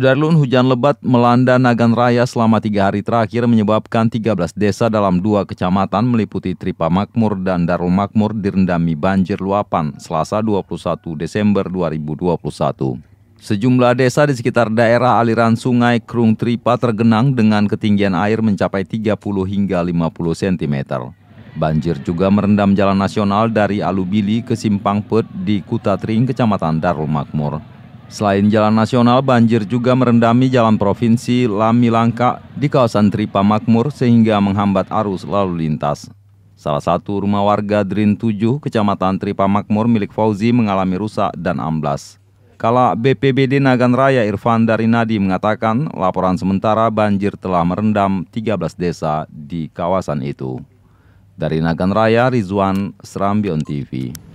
Sudarlun, hujan lebat melanda Nagan Raya selama tiga hari terakhir menyebabkan 13 desa dalam dua kecamatan meliputi Tripa Makmur dan Darul Makmur direndami banjir luapan selasa 21 Desember 2021. Sejumlah desa di sekitar daerah aliran sungai Krung Tripa tergenang dengan ketinggian air mencapai 30 hingga 50 cm. Banjir juga merendam jalan nasional dari Alubili ke Simpang Pet di Kuta Tring, Kecamatan Darul Makmur. Selain jalan nasional, banjir juga merendami jalan provinsi Lamilangka di kawasan Tripa Makmur sehingga menghambat arus lalu lintas. Salah satu rumah warga Drin 7, Kecamatan Tripa Makmur milik Fauzi mengalami rusak dan amblas. Kala BPBD Nagan Raya Irfan dari Nadi mengatakan laporan sementara banjir telah merendam 13 desa di kawasan itu. Dari Nagan Raya, Rizwan, Serambion TV.